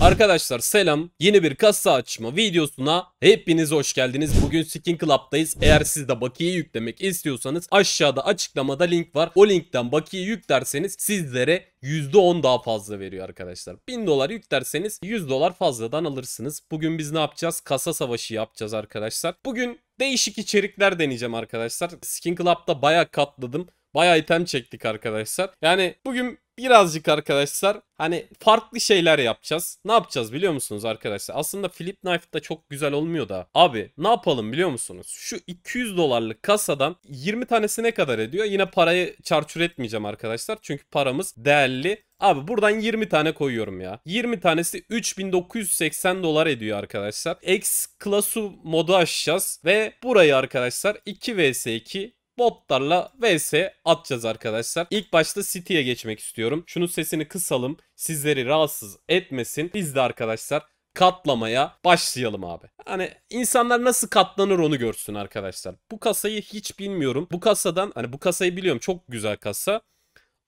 Arkadaşlar selam. Yeni bir kasa açma videosuna hepiniz hoş geldiniz. Bugün Skin Club'dayız. Eğer siz de bakiye yüklemek istiyorsanız aşağıda açıklamada link var. O linkten bakiye yüklerseniz sizlere %10 daha fazla veriyor arkadaşlar. 1000 dolar yüklerseniz 100 dolar fazladan alırsınız. Bugün biz ne yapacağız? Kasa savaşı yapacağız arkadaşlar. Bugün değişik içerikler deneyeceğim arkadaşlar. Skin Club'da bayağı katladım. Bayağı item çektik arkadaşlar. Yani bugün birazcık arkadaşlar hani farklı şeyler yapacağız. Ne yapacağız biliyor musunuz arkadaşlar? Aslında Flip da çok güzel olmuyor da. Abi ne yapalım biliyor musunuz? Şu 200 dolarlık kasadan 20 tanesi ne kadar ediyor? Yine parayı çarçur etmeyeceğim arkadaşlar. Çünkü paramız değerli. Abi buradan 20 tane koyuyorum ya. 20 tanesi 3980 dolar ediyor arkadaşlar. X klasu modu açacağız ve burayı arkadaşlar 2 vs 2 botlarla vs atacağız arkadaşlar. İlk başta City'ye geçmek istiyorum. Şunun sesini kısalım. Sizleri rahatsız etmesin. Biz de arkadaşlar katlamaya başlayalım abi. Hani insanlar nasıl katlanır onu görsün arkadaşlar. Bu kasayı hiç bilmiyorum. Bu kasadan hani bu kasayı biliyorum çok güzel kasa.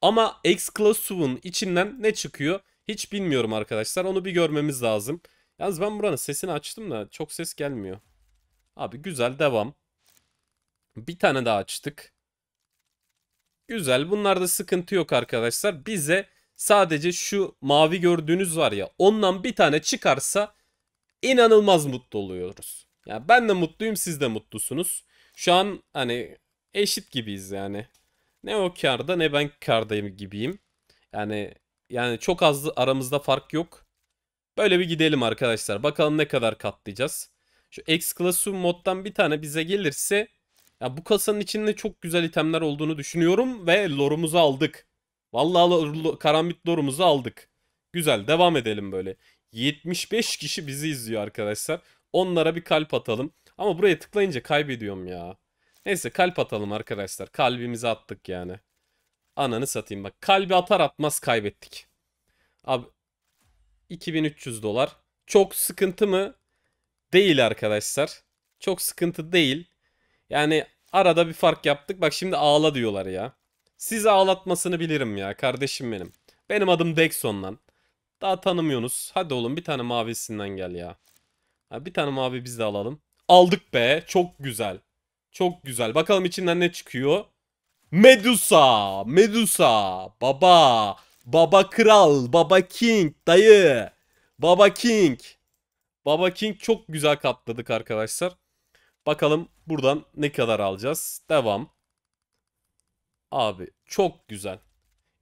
Ama Exclusive'ın içinden ne çıkıyor hiç bilmiyorum arkadaşlar. Onu bir görmemiz lazım. Yalnız ben buranın sesini açtım da çok ses gelmiyor. Abi güzel devam. Bir tane daha açtık. Güzel. Bunlarda sıkıntı yok arkadaşlar. Bize sadece şu mavi gördüğünüz var ya ondan bir tane çıkarsa inanılmaz mutlu oluyoruz. Ya yani ben de mutluyum siz de mutlusunuz. Şu an hani eşit gibiyiz yani. Ne o karda ne ben kardayım gibiyim. Yani yani çok az aramızda fark yok. Böyle bir gidelim arkadaşlar. Bakalım ne kadar katlayacağız. Şu Exclasum moddan bir tane bize gelirse ya bu kasanın içinde çok güzel itemler olduğunu düşünüyorum ve lorumuzu aldık. Vallahi lo karambit lorumuzu aldık. Güzel devam edelim böyle. 75 kişi bizi izliyor arkadaşlar. Onlara bir kalp atalım. Ama buraya tıklayınca kaybediyorum ya. Neyse kalp atalım arkadaşlar. Kalbimizi attık yani. Ananı satayım bak. Kalbi atar atmaz kaybettik. Abi 2300 dolar. Çok sıkıntı mı? Değil arkadaşlar. Çok sıkıntı değil. Yani Arada bir fark yaptık. Bak şimdi ağla diyorlar ya. Sizi ağlatmasını bilirim ya kardeşim benim. Benim adım Dexon lan. Daha tanımıyorsunuz. Hadi oğlum bir tane mavisinden gel ya. bir tane mavi biz de alalım. Aldık be. Çok güzel. Çok güzel. Bakalım içinden ne çıkıyor. Medusa. Medusa. Baba. Baba kral. Baba king. Dayı. Baba king. Baba king çok güzel katladık arkadaşlar. Bakalım buradan ne kadar alacağız. Devam. Abi çok güzel.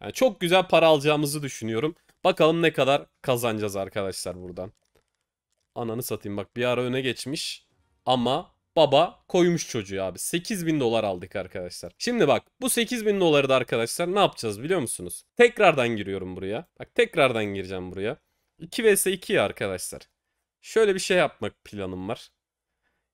Yani çok güzel para alacağımızı düşünüyorum. Bakalım ne kadar kazanacağız arkadaşlar buradan. Ananı satayım bak bir ara öne geçmiş. Ama baba koymuş çocuğu abi. 8000 dolar aldık arkadaşlar. Şimdi bak bu 8000 doları da arkadaşlar ne yapacağız biliyor musunuz? Tekrardan giriyorum buraya. Bak tekrardan gireceğim buraya. 2 vs 2 arkadaşlar. Şöyle bir şey yapmak planım var.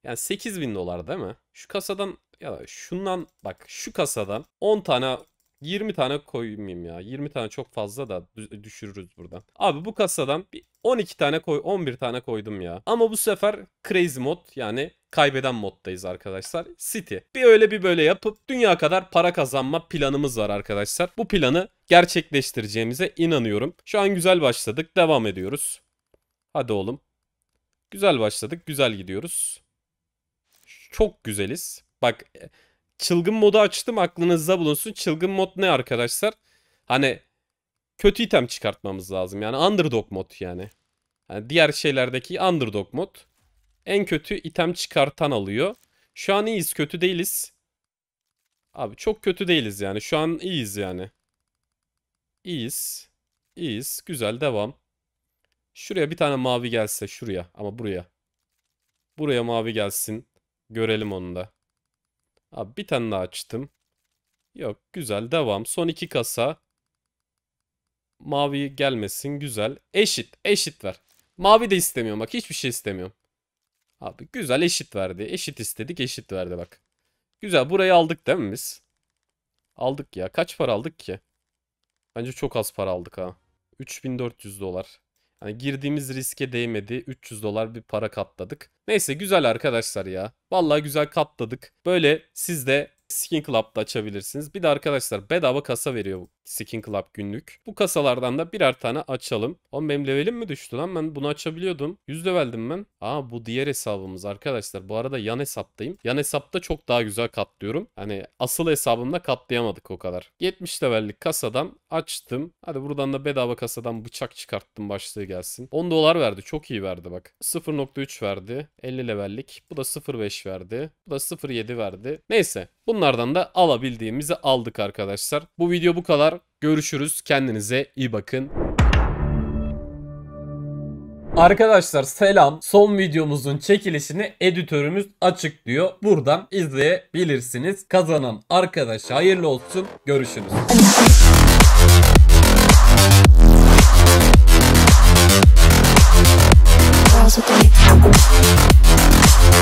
Yani 8 bin dolar değil mi? Şu kasadan ya da şundan bak şu kasadan 10 tane 20 tane koymayayım ya. 20 tane çok fazla da düşürürüz buradan. Abi bu kasadan bir 12 tane koy 11 tane koydum ya. Ama bu sefer crazy mod yani kaybeden moddayız arkadaşlar. City. Bir öyle bir böyle yapıp dünya kadar para kazanma planımız var arkadaşlar. Bu planı gerçekleştireceğimize inanıyorum. Şu an güzel başladık. Devam ediyoruz. Hadi oğlum. Güzel başladık. Güzel gidiyoruz. Çok güzeliz. Bak e, çılgın modu açtım aklınızda bulunsun. Çılgın mod ne arkadaşlar? Hani kötü item çıkartmamız lazım. Yani underdog mod yani. yani diğer şeylerdeki underdog mod. En kötü item çıkartan alıyor. Şu an iyiyiz kötü değiliz. Abi çok kötü değiliz yani. Şu an iyiyiz yani. İyiyiz. İyiyiz. Güzel devam. Şuraya bir tane mavi gelse şuraya ama buraya. Buraya mavi gelsin. Görelim onu da. Abi bir tane daha açtım. Yok güzel devam. Son iki kasa. Mavi gelmesin güzel. Eşit eşit ver. Mavi de istemiyorum bak hiçbir şey istemiyorum. Abi güzel eşit verdi. Eşit istedik eşit verdi bak. Güzel burayı aldık değil mi biz? Aldık ya. Kaç para aldık ki? Bence çok az para aldık ha. 3400 dolar. Hani girdiğimiz riske değmedi. 300 dolar bir para katladık. Neyse güzel arkadaşlar ya. Vallahi güzel katladık. Böyle siz de Skin Club'da açabilirsiniz. Bir de arkadaşlar bedava kasa veriyor Skin Club günlük. Bu kasalardan da birer tane açalım. Ama benim levelim mi düştü lan? Ben bunu açabiliyordum. 100 leveldim ben. Aa bu diğer hesabımız arkadaşlar. Bu arada yan hesaptayım. Yan hesapta çok daha güzel katlıyorum. Hani asıl hesabımda katlayamadık o kadar. 70 levellik kasadan açtım. Hadi buradan da bedava kasadan bıçak çıkarttım başlığı gelsin. 10 dolar verdi. Çok iyi verdi bak. 0.3 verdi. 50 levellik. Bu da 0.5 verdi. Bu da 0.7 verdi. Neyse. Bunlardan da alabildiğimizi aldık arkadaşlar. Bu video bu kadar görüşürüz. Kendinize iyi bakın. Arkadaşlar selam. Son videomuzun çekilişini editörümüz açıklıyor. Buradan izleyebilirsiniz. Kazanan arkadaş hayırlı olsun. Görüşürüz.